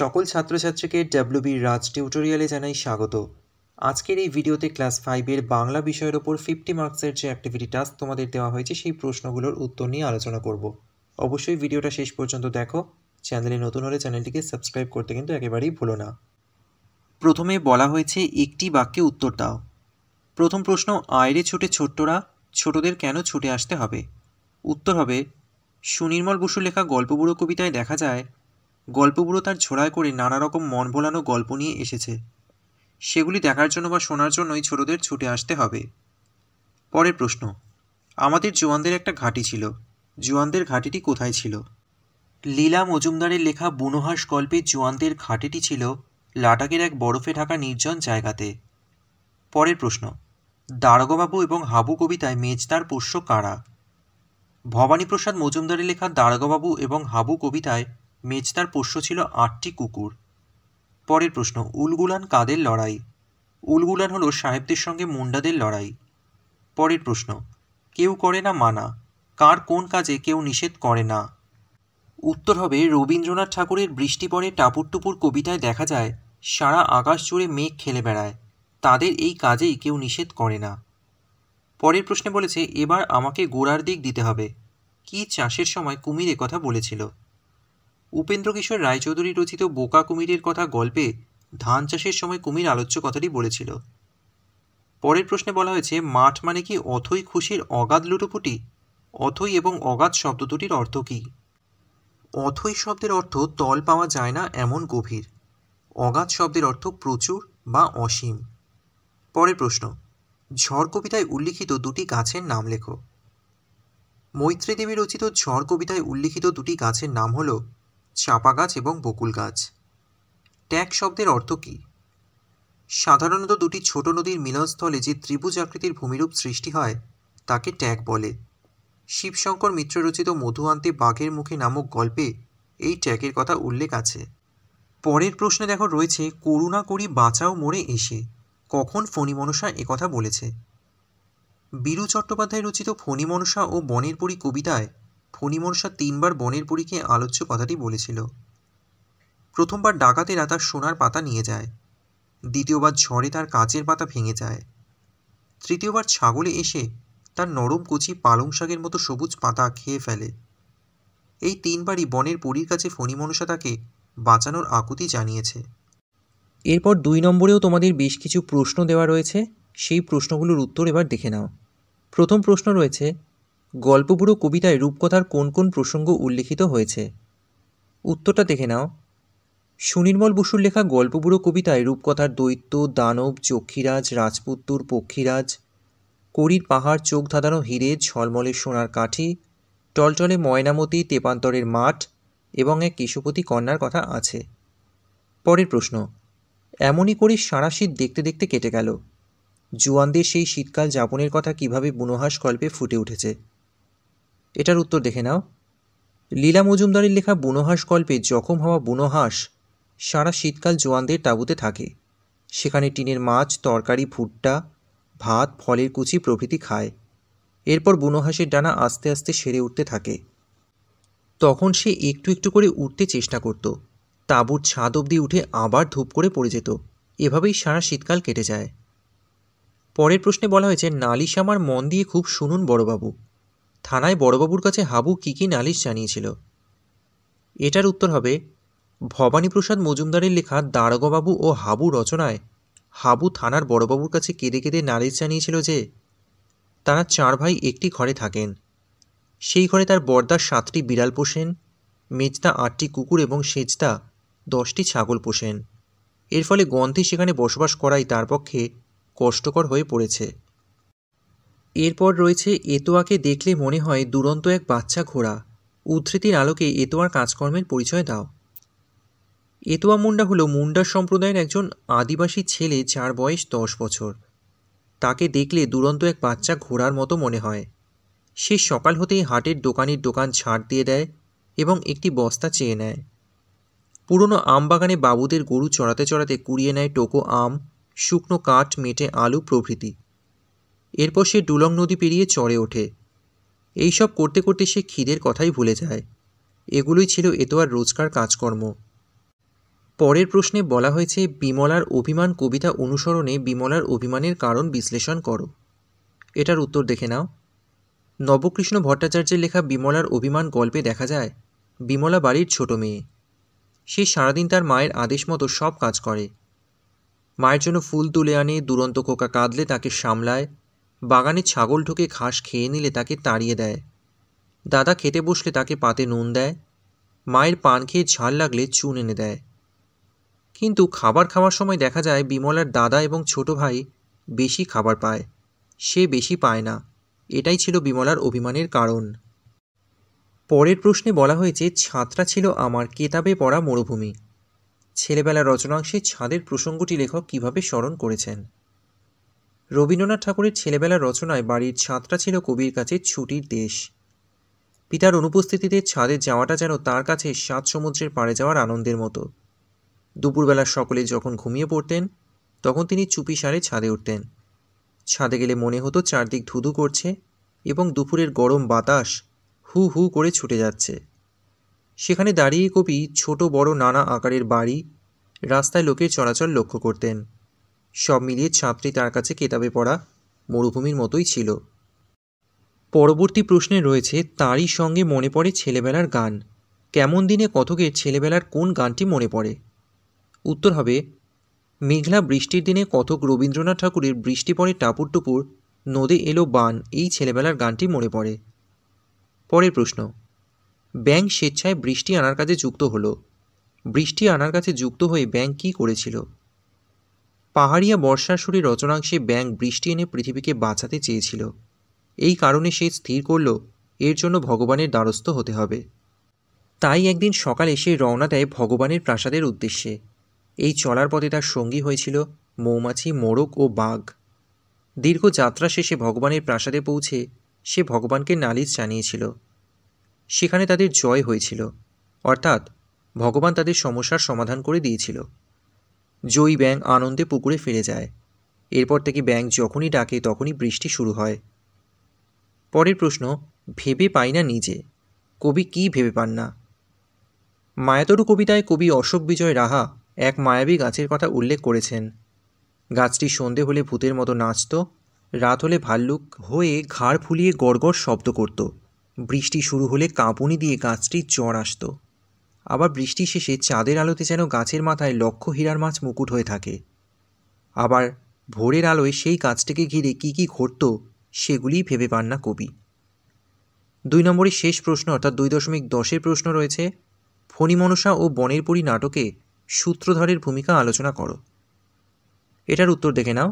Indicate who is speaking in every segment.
Speaker 1: সকল ছাত্রছাত্রীকে বি রাজ টিউটোরিয়ালে জানাই স্বাগত আজকের এই ভিডিওতে ক্লাস ফাইভের বাংলা বিষয়ের ওপর ফিফটি মার্কসের যে অ্যাক্টিভিটি টাস্ক তোমাদের দেওয়া হয়েছে সেই প্রশ্নগুলোর উত্তর নিয়ে আলোচনা করব অবশ্যই ভিডিওটা শেষ পর্যন্ত দেখো চ্যানেলে নতুন হলে চ্যানেলটিকে সাবস্ক্রাইব করতে কিন্তু একেবারেই ভুলো না প্রথমে বলা হয়েছে একটি বাক্যে উত্তর দাও প্রথম প্রশ্ন আয়রে ছোটে ছোট্টরা ছোটদের কেন ছুটে আসতে হবে উত্তর হবে সুনির্মল বসু লেখা গল্পবুড়ো কবিতায় দেখা যায় গল্পগুলো তার ঝোড়ায় করে নানা রকম মন ভোলানো গল্প নিয়ে এসেছে সেগুলি দেখার জন্য বা শোনার জন্যই ছোটদের ছুটে আসতে হবে পরের প্রশ্ন আমাদের জোয়ানদের একটা ঘাঁটি ছিল জোয়ানদের ঘাঁটিটি কোথায় ছিল লীলা মজুমদারের লেখা বুনোহাস গল্পে জোয়ানদের ঘাঁটিটি ছিল লাটাকের এক বরফে ঢাকা নির্জন জায়গাতে পরের প্রশ্ন দারগবাবু এবং হাবু কবিতায় মেজদার পোষ্য কারা ভবানীপ্রসাদ মজুমদারের লেখা দারগবাবু এবং হাবু কবিতায় মেজদার পোষ্য ছিল আটটি কুকুর পরের প্রশ্ন উলগুলান কাদের লড়াই উলগুলান হলো সাহেবদের সঙ্গে মুন্ডাদের লড়াই পরের প্রশ্ন কেউ করে না মানা কার কোন কাজে কেউ নিষেধ করে না উত্তর হবে রবীন্দ্রনাথ ঠাকুরের বৃষ্টি পরে টাপুরটুপুর কবিতায় দেখা যায় সারা আকাশ জুড়ে মেঘ খেলে বেড়ায় তাদের এই কাজেই কেউ নিষেধ করে না পরের প্রশ্নে বলেছে এবার আমাকে গোড়ার দিক দিতে হবে কি চাষের সময় কুমির কথা বলেছিল উপেন্দ্র কিশোর রায়চৌধুরী রচিত বোকা কুমিরের কথা গল্পে ধান চাষের সময় কুমির আলোচ্য কথাটি বলেছিল পরের প্রশ্নে বলা হয়েছে মাঠ মানে কি অথই খুশির অগাধ লুটোপুটি অথই এবং অগাধ শব্দ দুটির অর্থ কী অথই শব্দের অর্থ তল পাওয়া যায় না এমন গভীর অগাধ শব্দের অর্থ প্রচুর বা অসীম পরের প্রশ্ন ঝড় কবিতায় উল্লিখিত দুটি গাছের নাম লেখো মৈত্রী দেবী রচিত ঝড় কবিতায় উল্লিখিত দুটি গাছের নাম হল চাপা গাছ এবং বকুল গাছ ট্যাগ শব্দের অর্থ কী সাধারণত দুটি ছোট নদীর মিলনস্থলে যে ত্রিভুজ আকৃতির ভূমিরূপ সৃষ্টি হয় তাকে ট্যাগ বলে শিবশঙ্কর মিত্র রচিত মধু আনতে বাঘের মুখে নামক গল্পে এই ট্যাগের কথা উল্লেখ আছে পরের প্রশ্নে দেখো রয়েছে করুণা করি বাঁচাও মরে এসে কখন মনসা একথা বলেছে বীরু চট্টোপাধ্যায় রচিত মনসা ও বনের পরি কবিতায় ফণিমনসা তিনবার বনের পরীকে আলোচ্য কথাটি বলেছিল প্রথমবার ডাকাতেরা তার সোনার পাতা নিয়ে যায় দ্বিতীয়বার ঝড়ে তার কাঁচের পাতা ভেঙে যায় তৃতীয়বার ছাগলে এসে তার নরম কুচি পালং শাকের মতো সবুজ পাতা খেয়ে ফেলে এই তিনবারই বনের পরীর কাছে ফণিমনসা তাকে বাঁচানোর আকুতি জানিয়েছে এরপর দুই নম্বরেও তোমাদের বেশ কিছু প্রশ্ন দেওয়া রয়েছে সেই প্রশ্নগুলোর উত্তর এবার দেখে নাও প্রথম প্রশ্ন রয়েছে গল্পবুড়ো কবিতায় রূপকথার কোন কোন প্রসঙ্গ উল্লেখিত হয়েছে উত্তরটা দেখে নাও সুনির্মল বসুর লেখা গল্পবুড়ো কবিতায় রূপকথার দৈত্য দানব চক্ষিরাজ রাজপুত্তুর পক্ষীরাজ করির পাহাড় চোখ ধাঁধানো হিরে ঝলমলে সোনার কাঠি টলটলে ময়নামতি তেপান্তরের মাঠ এবং এক কেশপতি কন্যার কথা আছে পরের প্রশ্ন এমনই করে সারা শীত দেখতে দেখতে কেটে গেল জুয়ানদের সেই শীতকাল যাপনের কথা কিভাবে বুনোহাস গল্পে ফুটে উঠেছে এটার উত্তর দেখে নাও লীলা মজুমদারের লেখা বুনোহাস গল্পে জখম হওয়া বুনোহাস সারা শীতকাল জোয়ানদের তাঁবুতে থাকে সেখানে টিনের মাছ তরকারি ভুট্টা ভাত ফলের কুচি প্রভৃতি খায় এরপর বুনোহাসের ডানা আস্তে আস্তে সেরে উঠতে থাকে তখন সে একটু একটু করে উঠতে চেষ্টা করত তাঁবুর ছাদ অবধি উঠে আবার ধূপ করে পড়ে যেত এভাবেই সারা শীতকাল কেটে যায় পরের প্রশ্নে বলা হয়েছে নালিশ আমার মন দিয়ে খুব শুনুন বড়বাবু থানায় বড়বাবুর কাছে হাবু কী কী নালিশ জানিয়েছিল এটার উত্তর হবে ভবানীপ্রসাদ মজুমদারের লেখা দারোগাবাবু ও হাবু রচনায় হাবু থানার বড়বাবুর কাছে কেঁদে কেঁদে নালিশ জানিয়েছিল যে তারা চার ভাই একটি ঘরে থাকেন সেই ঘরে তার বর্দার সাতটি বিড়াল পোষেন মেজদা আটটি কুকুর এবং সেজদা দশটি ছাগল পোষেন এর ফলে গন্ধে সেখানে বসবাস করাই তার পক্ষে কষ্টকর হয়ে পড়েছে এরপর রয়েছে এতোয়াকে দেখলে মনে হয় দুরন্ত এক বাচ্চা ঘোড়া উদ্ধৃতির আলোকে এতোয়ার কাজকর্মের পরিচয় দাও এতোয়া মুন্ডা হলো মুন্ডা সম্প্রদায়ের একজন আদিবাসী ছেলে যার বয়স দশ বছর তাকে দেখলে দুরন্ত এক বাচ্চা ঘোড়ার মতো মনে হয় সে সকাল হতেই হাটের দোকানের দোকান ছাড় দিয়ে দেয় এবং একটি বস্তা চেয়ে নেয় পুরনো আম বাগানে বাবুদের গরু চড়াতে চড়াতে কুড়িয়ে নেয় টোকো আম শুকনো কাঠ মেটে আলু প্রভৃতি এরপর সে ডুলং নদী পেরিয়ে চড়ে ওঠে এইসব করতে করতে সে ক্ষীরের কথাই ভুলে যায় এগুলোই ছিল আর রোজকার কাজকর্ম পরের প্রশ্নে বলা হয়েছে বিমলার অভিমান কবিতা অনুসরণে বিমলার অভিমানের কারণ বিশ্লেষণ করো এটার উত্তর দেখে নাও নবকৃষ্ণ ভট্টাচার্যের লেখা বিমলার অভিমান গল্পে দেখা যায় বিমলা বাড়ির ছোট মেয়ে সে সারাদিন তার মায়ের আদেশ মতো সব কাজ করে মায়ের জন্য ফুল তুলে আনে দুরন্ত খোকা কাঁদলে তাকে সামলায় বাগানে ছাগল ঢুকে ঘাস খেয়ে নিলে তাকে তাড়িয়ে দেয় দাদা খেতে বসলে তাকে পাতে নুন দেয় মায়ের পান খেয়ে ঝাল লাগলে চুন এনে দেয় কিন্তু খাবার খাওয়ার সময় দেখা যায় বিমলার দাদা এবং ছোট ভাই বেশি খাবার পায় সে বেশি পায় না এটাই ছিল বিমলার অভিমানের কারণ পরের প্রশ্নে বলা হয়েছে ছাত্রা ছিল আমার কেতাবে পড়া মরুভূমি ছেলেবেলা রচনাংশে ছাদের প্রসঙ্গটি লেখক কিভাবে স্মরণ করেছেন রবীন্দ্রনাথ ঠাকুরের ছেলেবেলার রচনায় বাড়ির ছাদটা ছিল কবির কাছে ছুটির দেশ পিতার অনুপস্থিতিতে ছাদে যাওয়াটা যেন তার কাছে সাত সমুদ্রের পাড়ে যাওয়ার আনন্দের মতো দুপুরবেলা সকলে যখন ঘুমিয়ে পড়তেন তখন তিনি চুপি সারে ছাদে উঠতেন ছাদে গেলে মনে হতো চারদিক ধুধু করছে এবং দুপুরের গরম বাতাস হু হু করে ছুটে যাচ্ছে সেখানে দাঁড়িয়ে কবি ছোট বড় নানা আকারের বাড়ি রাস্তায় লোকের চলাচল লক্ষ্য করতেন সব মিলিয়ে ছাত্রী তার কাছে কেতাবে পড়া মরুভূমির মতোই ছিল পরবর্তী প্রশ্নে রয়েছে তারই সঙ্গে মনে পড়ে ছেলেবেলার গান কেমন দিনে কথকের ছেলেবেলার কোন গানটি মনে পড়ে উত্তর হবে মেঘলা বৃষ্টির দিনে কথক রবীন্দ্রনাথ ঠাকুরের বৃষ্টি পড়ে টাপুর টুপুর নদে এলো বান এই ছেলেবেলার গানটি মনে পড়ে পরের প্রশ্ন ব্যাংক স্বেচ্ছায় বৃষ্টি আনার কাজে যুক্ত হলো বৃষ্টি আনার কাছে যুক্ত হয়ে ব্যাংক কী করেছিল পাহাড়িয়া বর্ষাসুরী রচনাংশে ব্যাঙ বৃষ্টি এনে পৃথিবীকে বাঁচাতে চেয়েছিল এই কারণে সে স্থির করল এর জন্য ভগবানের দ্বারস্থ হতে হবে তাই একদিন সকালে সে রওনা দেয় ভগবানের প্রাসাদের উদ্দেশ্যে এই চলার পথে তার সঙ্গী হয়েছিল মৌমাছি মোরক ও বাঘ দীর্ঘ যাত্রা শেষে ভগবানের প্রাসাদে পৌঁছে সে ভগবানকে নালিশ জানিয়েছিল সেখানে তাদের জয় হয়েছিল অর্থাৎ ভগবান তাদের সমস্যার সমাধান করে দিয়েছিল জয়ী ব্যাং আনন্দে পুকুরে ফিরে যায় এরপর থেকে ব্যাং যখনই ডাকে তখনই বৃষ্টি শুরু হয় পরের প্রশ্ন ভেবে পাই না নিজে কবি কি ভেবে পান না মায়াতরু কবিতায় কবি অশোক বিজয় রাহা এক মায়াবী গাছের কথা উল্লেখ করেছেন গাছটি সন্ধে হলে ভূতের মতো নাচত রাত হলে ভাল্লুক হয়ে ঘাড় ফুলিয়ে গড়গড় শব্দ করত বৃষ্টি শুরু হলে কাঁপুনি দিয়ে গাছটি জ্বর আসতো আবার বৃষ্টি শেষে চাঁদের আলোতে যেন গাছের মাথায় লক্ষ হীরার মাছ মুকুট হয়ে থাকে আবার ভোরের আলোয় সেই গাছটিকে ঘিরে কি কি ঘটত সেগুলি ভেবে পান না কবি দুই নম্বরের শেষ প্রশ্ন অর্থাৎ দুই দশমিক দশের প্রশ্ন রয়েছে ফণিমনসা ও বনের পরি নাটকে সূত্রধরের ভূমিকা আলোচনা করো এটার উত্তর দেখে নাও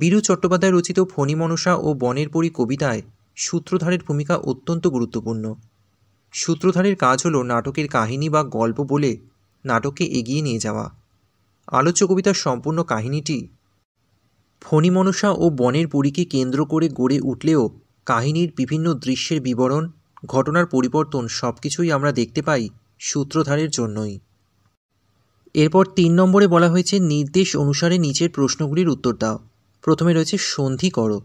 Speaker 1: বীরু চট্টোপাধ্যায় রচিত ফণিমনসা ও বনের পরি কবিতায় সূত্রধারের ভূমিকা অত্যন্ত গুরুত্বপূর্ণ সূত্রধারের কাজ হলো নাটকের কাহিনী বা গল্প বলে নাটককে এগিয়ে নিয়ে যাওয়া আলোচ্য কবিতার সম্পূর্ণ কাহিনীটি ফণিমনসা ও বনের পরীকে কেন্দ্র করে গড়ে উঠলেও কাহিনীর বিভিন্ন দৃশ্যের বিবরণ ঘটনার পরিবর্তন সব কিছুই আমরা দেখতে পাই সূত্রধারের জন্যই এরপর তিন নম্বরে বলা হয়েছে নির্দেশ অনুসারে নিচের প্রশ্নগুলির উত্তর দাও প্রথমে রয়েছে সন্ধি করো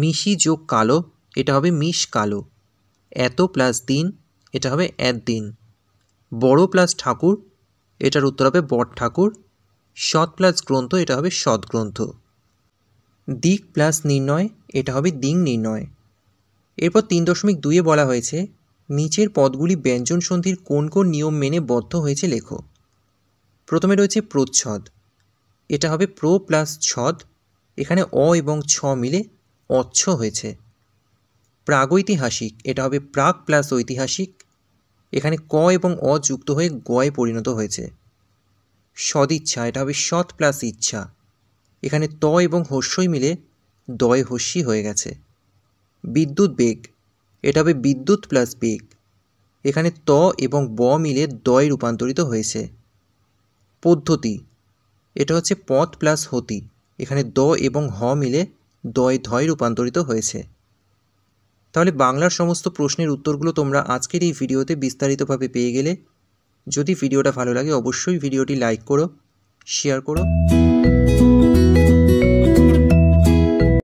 Speaker 1: মিশি যোগ কালো এটা হবে মিশ কালো এত প্লাস দিন এটা হবে এত দিন বড় প্লাস ঠাকুর এটার উত্তর হবে বট ঠাকুর সৎ প্লাস গ্রন্থ এটা হবে সৎ গ্রন্থ দিক প্লাস নির্ণয় এটা হবে দিং নির্ণয় এরপর তিন দশমিক দুইয়ে বলা হয়েছে নিচের পদগুলি ব্যঞ্জন সন্ধির কোন কোন নিয়ম মেনে বদ্ধ হয়েছে লেখ প্রথমে রয়েছে প্রচ্ছদ এটা হবে প্রো প্লাস ছদ এখানে অ এবং ছ মিলে অচ্ছ হয়েছে প্রাগৈতিহাসিক এটা হবে প্রাক প্লাস ঐতিহাসিক এখানে ক এবং অ যুক্ত হয়ে গয়ে পরিণত হয়েছে সদিচ্ছা এটা হবে সৎ প্লাস ইচ্ছা এখানে ত এবং হস্যই মিলে দয় হস্যি হয়ে গেছে বিদ্যুৎ বেগ এটা হবে বিদ্যুৎ প্লাস বেগ এখানে ত এবং ব মিলে দয় রূপান্তরিত হয়েছে পদ্ধতি এটা হচ্ছে পথ প্লাস হতি এখানে দ এবং হ মিলে দয় ধয় রূপান্তরিত হয়েছে তাহলে বাংলার সমস্ত প্রশ্নের উত্তরগুলো তোমরা আজকের এই ভিডিওতে বিস্তারিতভাবে পেয়ে গেলে যদি ভিডিওটা ভালো লাগে অবশ্যই ভিডিওটি লাইক করো শেয়ার করো